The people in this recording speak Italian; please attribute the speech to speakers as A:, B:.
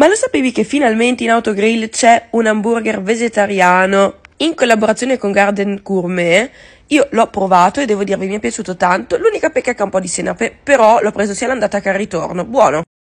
A: Ma lo sapevi che finalmente in Autogrill c'è un hamburger vegetariano in collaborazione con Garden Gourmet? Io l'ho provato e devo dirvi mi è piaciuto tanto, l'unica pecca è che è un po' di senape, però l'ho preso sia all'andata che al ritorno, buono!